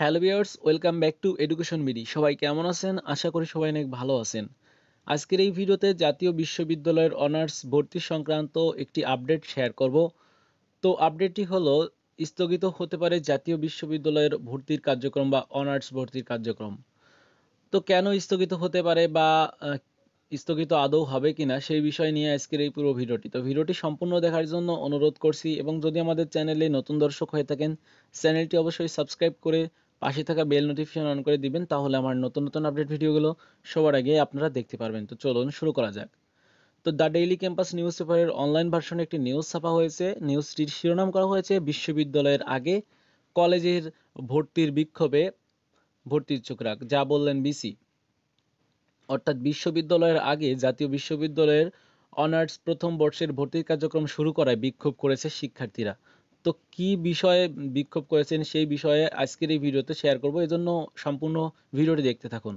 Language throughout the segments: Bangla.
hello viewers welcome back to education BD সবাই কেমন আছেন আশা করি সবাই অনেক ভালো আছেন আজকের এই ভিডিওতে জাতীয় বিশ্ববিদ্যালয়ের অনার্স ভর্তি সংক্রান্ত একটি আপডেট শেয়ার করব তো আপডেটটি হলো স্থগিত হতে পারে জাতীয় বিশ্ববিদ্যালয়ের ভর্তির কার্যক্রম বা অনার্স ভর্তির কার্যক্রম তো কেন স্থগিত হতে পারে বা স্থগিত আদৌ হবে কিনা সেই বিষয় নিয়ে আজকের এই পুরো ভিডিওটি তো ভিডিওটি সম্পূর্ণ দেখার জন্য অনুরোধ করছি এবং যদি আমাদের চ্যানেলে নতুন দর্শক হয়ে থাকেন চ্যানেলটি অবশ্যই সাবস্ক্রাইব করে পাশে থাকা বেল নোটিফিকেশন অন করে দিবেন তাহলে আমার নতুন নতুন আপডেট ভিডিওগুলো সবার আগে আপনারা দেখতে পারবেন তো চলুন শুরু করা যাক তো দ্য ডেইলি ক্যাম্পাস নিউজ পেপারের অনলাইন ভার্সনে একটি নিউজ ছাপা হয়েছে নিউজটির শিরোনাম করা হয়েছে বিশ্ববিদ্যালয়ের আগে কলেজের ভর্তির বিক্ষোভে ভর্তির চোখরাক যা বললেন বিসি অর্থাৎ বিশ্ববিদ্যালয়ের আগে জাতীয় বিশ্ববিদ্যালয়ের অনার্স প্রথম বর্ষের ভর্তির কার্যক্রম শুরু করায় বিক্ষোভ করেছে শিক্ষার্থীরা তো কি বিষয়ে বিক্ষোভ করেছেন সেই বিষয়ে আজকের এই ভিডিওতে শেয়ার করব এজন্য সম্পূর্ণ ভিডিওটি দেখতে থাকুন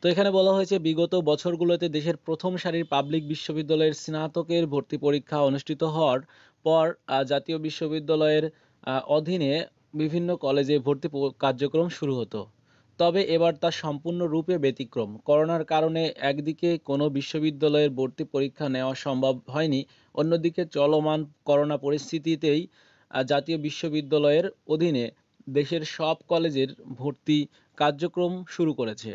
তো এখানে বলা হয়েছে বিগত বছরগুলোতে দেশের প্রথম সারির পাবলিক বিশ্ববিদ্যালয়ের স্নাতকের ভর্তি পরীক্ষা অনুষ্ঠিত হওয়ার পর জাতীয় বিশ্ববিদ্যালয়ের অধীনে বিভিন্ন কলেজে ভর্তি কার্যক্রম শুরু হতো তবে এবার তা সম্পূর্ণরূপে ব্যতিক্রম করোনার কারণে একদিকে কোনো বিশ্ববিদ্যালয়ের ভর্তি পরীক্ষা নেওয়া সম্ভব হয়নি অন্যদিকে চলমান করোনা পরিস্থিতিতেই জাতীয় বিশ্ববিদ্যালয়ের অধীনে দেশের সব কলেজের ভর্তি কার্যক্রম শুরু করেছে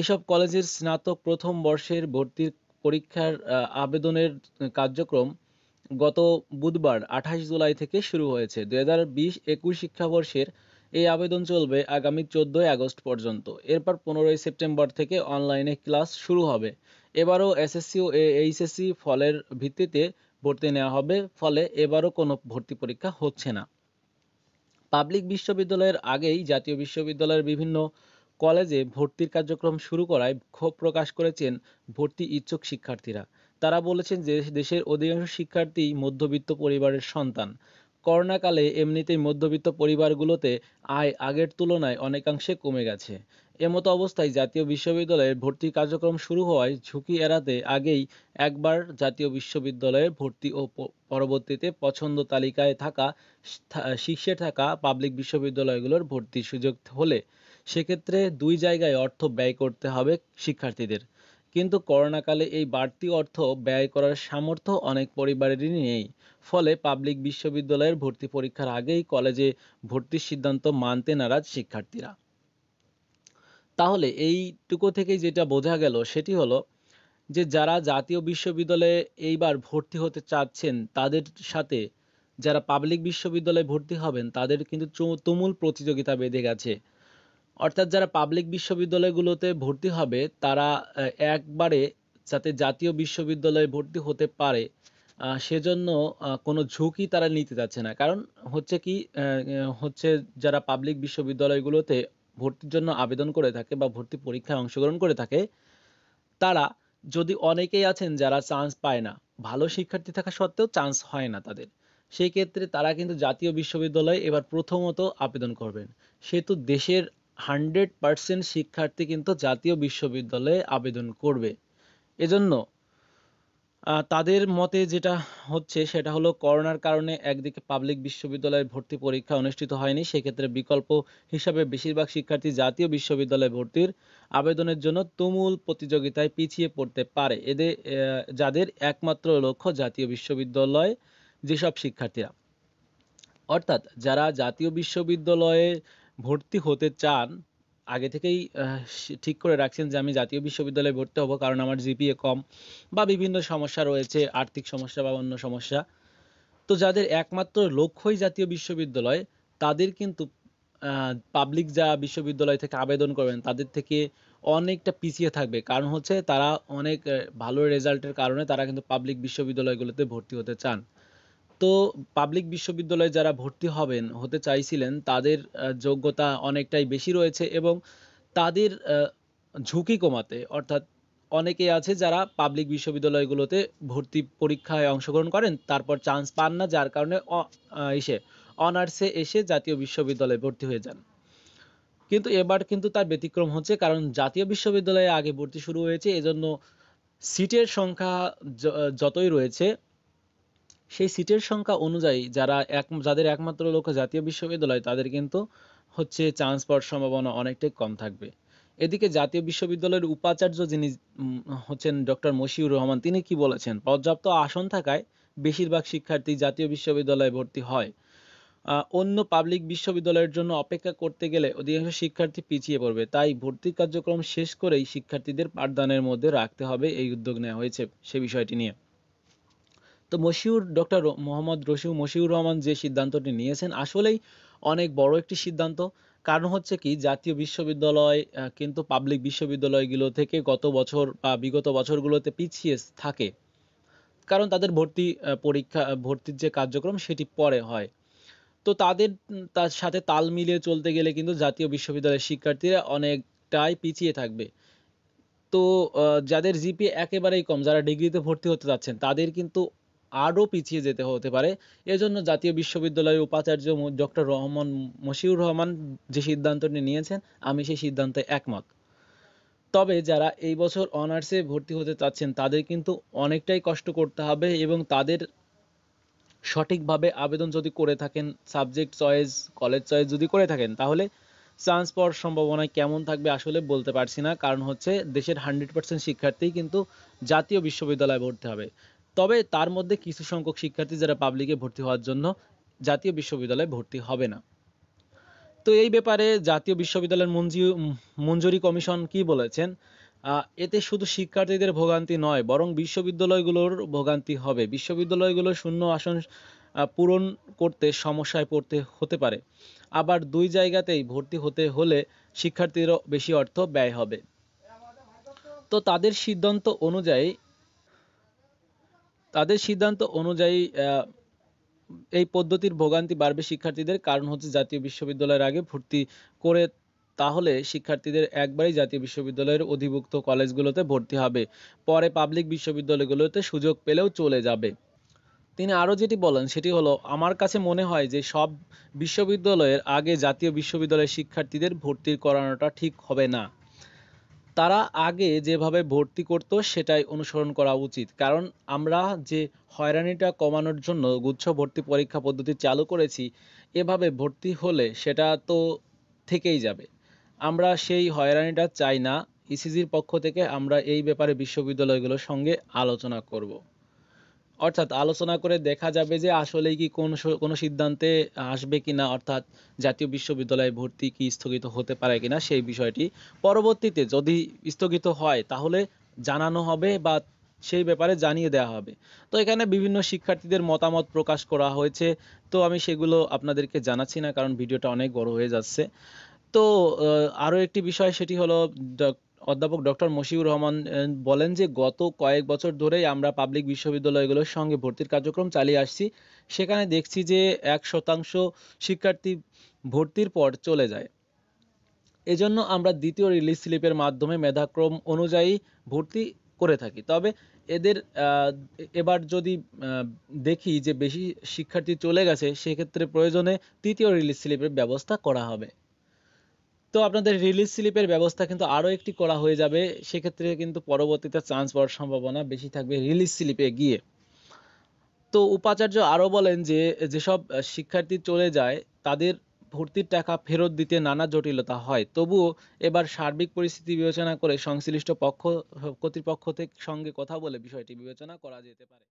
এসব কলেজের স্নাতক প্রথম বর্ষের ভর্তির পরীক্ষার আবেদনের কার্যক্রম গত বুধবার আঠাশ জুলাই থেকে শুরু হয়েছে দুই হাজার বিশ একুশ শিক্ষাবর্ষের এই আবেদন চলবে আগামী চোদ্দই আগস্ট পর্যন্ত এরপর পনেরোই সেপ্টেম্বর থেকে অনলাইনে ক্লাস শুরু হবে এবারও এসএসসি ও এইচএসসি ফলের ভিত্তিতে ভর্তি নেওয়া হবে ফলে এবারও কোনো ভর্তি পরীক্ষা হচ্ছে না পাবলিক বিশ্ববিদ্যালয়ের আগেই জাতীয় বিশ্ববিদ্যালয়ের বিভিন্ন কলেজে ভর্তির কার্যক্রম শুরু করায় ক্ষোভ প্রকাশ করেছেন ভর্তি ইচ্ছুক শিক্ষার্থীরা তারা বলেছেন যে দেশের অধিকাংশ শিক্ষার্থী মধ্যবিত্ত পরিবারের সন্তান করোনাকালে এমনিতেই মধ্যবিত্ত পরিবারগুলোতে আয় আগের তুলনায় অনেকাংশে কমে গেছে এমতো অবস্থায় জাতীয় বিশ্ববিদ্যালয়ের ভর্তি কার্যক্রম শুরু হওয়ায় ঝুঁকি এড়াতে আগেই একবার জাতীয় বিশ্ববিদ্যালয়ে ভর্তি ও পরবর্তীতে পছন্দ তালিকায় থাকা শীর্ষে থাকা পাবলিক বিশ্ববিদ্যালয়গুলোর ভর্তির সুযোগ হলে সেক্ষেত্রে দুই জায়গায় অর্থ ব্যয় করতে হবে শিক্ষার্থীদের কিন্তু করোনাকালে এই বাড়তি অর্থ ব্যয় করার সামর্থ্য অনেক পরিবারেরই নেই ফলে পাবলিক বিশ্ববিদ্যালয়ের ভর্তি পরীক্ষার আগেই কলেজে ভর্তির সিদ্ধান্ত মানতে নারাজ শিক্ষার্থীরা তাহলে এইটুকু থেকে যেটা বোঝা গেল সেটি হলো যে যারা জাতীয় বিশ্ববিদ্যালয়ে এইবার ভর্তি হতে চাচ্ছেন তাদের সাথে যারা পাবলিক বিশ্ববিদ্যালয়ে ভর্তি হবেন তাদের কিন্তু তুমুল প্রতিযোগিতা বেঁধে গেছে অর্থাৎ যারা পাবলিক বিশ্ববিদ্যালয়গুলোতে ভর্তি হবে তারা একবারে যাতে জাতীয় বিশ্ববিদ্যালয়ে ভর্তি হতে পারে সেজন্য কোনো ঝুঁকি তারা নিতে যাচ্ছে না কারণ হচ্ছে কি হচ্ছে যারা পাবলিক বিশ্ববিদ্যালয়গুলোতে ভর্তির জন্য আবেদন করে থাকে বা ভর্তি পরীক্ষায় অংশগ্রহণ করে থাকে তারা যদি অনেকেই আছেন যারা চান্স পায় না ভালো শিক্ষার্থী থাকা সত্ত্বেও চান্স হয় না তাদের সেই ক্ষেত্রে তারা কিন্তু জাতীয় বিশ্ববিদ্যালয়ে এবার প্রথমত আবেদন করবেন সেহেতু দেশের হান্ড্রেড পার্সেন্ট শিক্ষার্থী কিন্তু জাতীয় বিশ্ববিদ্যালয়ে আবেদন করবে এজন্য তাদের মতে যেটা হচ্ছে সেটা হলো করোনার কারণে একদিকে পাবলিক বিশ্ববিদ্যালয়ের ভর্তি পরীক্ষা অনুষ্ঠিত হয়নি সেক্ষেত্রে বিকল্প হিসাবে বেশিরভাগ শিক্ষার্থী জাতীয় বিশ্ববিদ্যালয়ে ভর্তির আবেদনের জন্য তুমুল প্রতিযোগিতায় পিছিয়ে পড়তে পারে এদের যাদের একমাত্র লক্ষ্য জাতীয় বিশ্ববিদ্যালয় যেসব শিক্ষার্থীরা অর্থাৎ যারা জাতীয় বিশ্ববিদ্যালয়ে ভর্তি হতে চান আগে থেকেই ঠিক করে রাখছেন যে আমি জাতীয় বিশ্ববিদ্যালয়ে ভর্তি হব কারণ আমার জিপিএ কম বা বিভিন্ন সমস্যা রয়েছে আর্থিক সমস্যা বা অন্য সমস্যা তো যাদের একমাত্র লক্ষ্যই জাতীয় বিশ্ববিদ্যালয় তাদের কিন্তু পাবলিক যা বিশ্ববিদ্যালয় থেকে আবেদন করবেন তাদের থেকে অনেকটা পিছিয়ে থাকবে কারণ হচ্ছে তারা অনেক ভালো রেজাল্টের কারণে তারা কিন্তু পাবলিক বিশ্ববিদ্যালয়গুলোতে ভর্তি হতে চান তো পাবলিক বিশ্ববিদ্যালয়ে যারা ভর্তি হবেন হতে চাইছিলেন তাদের যোগ্যতা অনেকটাই বেশি রয়েছে এবং তাদের ঝুঁকি কমাতে অর্থাৎ অনেকে আছে যারা পাবলিক বিশ্ববিদ্যালয়গুলোতে ভর্তি পরীক্ষায় অংশগ্রহণ করেন তারপর চান্স পান না যার কারণে এসে অনার্সে এসে জাতীয় বিশ্ববিদ্যালয়ে ভর্তি হয়ে যান কিন্তু এবার কিন্তু তার ব্যতিক্রম হচ্ছে কারণ জাতীয় বিশ্ববিদ্যালয়ে আগে ভর্তি শুরু হয়েছে এজন্য সিটের সংখ্যা যতই রয়েছে সেই সিটের সংখ্যা অনুযায়ী যারা এক যাদের একমাত্র লক্ষ্য জাতীয় বিশ্ববিদ্যালয় তাদের কিন্তু হচ্ছে চান্স পাওয়ার সম্ভাবনা অনেকটাই কম থাকবে এদিকে জাতীয় বিশ্ববিদ্যালয়ের উপাচার্য যিনি হচ্ছেন ডক্টর মশিউর রহমান তিনি কি বলেছেন পর্যাপ্ত আসন থাকায় বেশিরভাগ শিক্ষার্থী জাতীয় বিশ্ববিদ্যালয়ে ভর্তি হয় অন্য পাবলিক বিশ্ববিদ্যালয়ের জন্য অপেক্ষা করতে গেলে অধিকাংশ শিক্ষার্থী পিছিয়ে পড়বে তাই ভর্তি কার্যক্রম শেষ করেই শিক্ষার্থীদের পাঠদানের মধ্যে রাখতে হবে এই উদ্যোগ নেওয়া হয়েছে সে বিষয়টি নিয়ে তো মশিউর ডক্টর মোহাম্মদ রশিউ মশিউর রহমান যে সিদ্ধান্তটি নিয়েছেন আসলেই অনেক বড় একটি সিদ্ধান্ত কারণ হচ্ছে কি জাতীয় বিশ্ববিদ্যালয় কিন্তু পাবলিক বিশ্ববিদ্যালয়গুলো থেকে গত বছর বা বিগত বছরগুলোতে পিছিয়ে থাকে কারণ তাদের ভর্তি পরীক্ষা ভর্তির যে কার্যক্রম সেটি পরে হয় তো তাদের তার সাথে তাল মিলিয়ে চলতে গেলে কিন্তু জাতীয় বিশ্ববিদ্যালয়ের শিক্ষার্থীরা অনেকটাই পিছিয়ে থাকবে তো যাদের জিপি একেবারেই কম যারা ডিগ্রিতে ভর্তি হতে যাচ্ছেন তাদের কিন্তু আরও পিছিয়ে যেতে হতে পারে এজন্য জাতীয় বিশ্ববিদ্যালয়ের উপাচার্য ডক্টর রহমান মশিউর রহমান যে সিদ্ধান্তটি নিয়েছেন আমি সেই সিদ্ধান্তে একমত তবে যারা এই বছর অনার্সে ভর্তি হতে চাচ্ছেন তাদের কিন্তু অনেকটাই কষ্ট করতে হবে এবং তাদের সঠিকভাবে আবেদন যদি করে থাকেন সাবজেক্ট চয়েস কলেজ চয়েস যদি করে থাকেন তাহলে চান্স পাওয়ার সম্ভাবনা কেমন থাকবে আসলে বলতে পারছি না কারণ হচ্ছে দেশের হান্ড্রেড পার্সেন্ট শিক্ষার্থী কিন্তু জাতীয় বিশ্ববিদ্যালয়ে ভর্তি হবে তবে তার মধ্যে কিছু সংখ্যক শিক্ষার্থী যারা পাবলিকে ভর্তি হওয়ার জন্য জাতীয় বিশ্ববিদ্যালয়ে ভর্তি হবে না তো এই ব্যাপারে জাতীয় বিশ্ববিদ্যালয়ের মঞ্জুরি কমিশন কি বলেছেন এতে শুধু শিক্ষার্থীদের ভোগান্তি নয় বরং বিশ্ববিদ্যালয়গুলোর ভোগান্তি হবে বিশ্ববিদ্যালয়গুলো শূন্য আসন পূরণ করতে সমস্যায় পড়তে হতে পারে আবার দুই জায়গাতেই ভর্তি হতে হলে শিক্ষার্থীরও বেশি অর্থ ব্যয় হবে তো তাদের সিদ্ধান্ত অনুযায়ী তাদের সিদ্ধান্ত অনুযায়ী এই পদ্ধতির ভোগান্তি বাড়বে শিক্ষার্থীদের কারণ হচ্ছে জাতীয় বিশ্ববিদ্যালয়ের আগে ভর্তি করে তাহলে শিক্ষার্থীদের একবারই জাতীয় বিশ্ববিদ্যালয়ের অধিভুক্ত কলেজগুলোতে ভর্তি হবে পরে পাবলিক বিশ্ববিদ্যালয়গুলোতে সুযোগ পেলেও চলে যাবে তিনি আরও যেটি বলেন সেটি হলো আমার কাছে মনে হয় যে সব বিশ্ববিদ্যালয়ের আগে জাতীয় বিশ্ববিদ্যালয়ের শিক্ষার্থীদের ভর্তি করানোটা ঠিক হবে না তারা আগে যেভাবে ভর্তি করত সেটাই অনুসরণ করা উচিত কারণ আমরা যে হয়রানিটা কমানোর জন্য গুচ্ছ ভর্তি পরীক্ষা পদ্ধতি চালু করেছি এভাবে ভর্তি হলে সেটা তো থেকেই যাবে আমরা সেই হয়রানিটা চাই না ইসিজির e পক্ষ থেকে আমরা এই ব্যাপারে বিশ্ববিদ্যালয়গুলোর সঙ্গে আলোচনা করব অর্থাৎ আলোচনা করে দেখা যাবে যে আসলেই কি কোন কোনো সিদ্ধান্তে আসবে কিনা অর্থাৎ জাতীয় বিশ্ববিদ্যালয়ে ভর্তি কি স্থগিত হতে পারে কিনা সেই বিষয়টি পরবর্তীতে যদি স্থগিত হয় তাহলে জানানো হবে বা সেই ব্যাপারে জানিয়ে দেওয়া হবে তো এখানে বিভিন্ন শিক্ষার্থীদের মতামত প্রকাশ করা হয়েছে তো আমি সেগুলো আপনাদেরকে জানাচ্ছি না কারণ ভিডিওটা অনেক বড় হয়ে যাচ্ছে তো আরও একটি বিষয় সেটি হলো অধ্যাপক ডক্টর মশিউর রহমান বলেন যে গত কয়েক বছর ধরেই আমরা পাবলিক বিশ্ববিদ্যালয়গুলোর সঙ্গে ভর্তির কার্যক্রম চালিয়ে আসছি সেখানে দেখছি যে এক শতাংশ শিক্ষার্থী ভর্তির পর চলে যায় এজন্য আমরা দ্বিতীয় রিলিজ স্লিপের মাধ্যমে মেধাক্রম অনুযায়ী ভর্তি করে থাকি তবে এদের এবার যদি দেখি যে বেশি শিক্ষার্থী চলে গেছে সেক্ষেত্রে প্রয়োজনে তৃতীয় রিলিজ স্লিপের ব্যবস্থা করা হবে তো আপনাদের রিলিজ স্লিপের ব্যবস্থা কিন্তু আরও একটি করা হয়ে যাবে সেক্ষেত্রে কিন্তু পরবর্তীতে চান্স পাওয়ার সম্ভাবনা বেশি থাকবে রিলিজ স্লিপে গিয়ে তো উপাচার্য আরও বলেন যে যেসব শিক্ষার্থী চলে যায় তাদের ভর্তির টাকা ফেরত দিতে নানা জটিলতা হয় তবুও এবার সার্বিক পরিস্থিতি বিবেচনা করে সংশ্লিষ্ট পক্ষ কর্তৃপক্ষ থেকে সঙ্গে কথা বলে বিষয়টি বিবেচনা করা যেতে পারে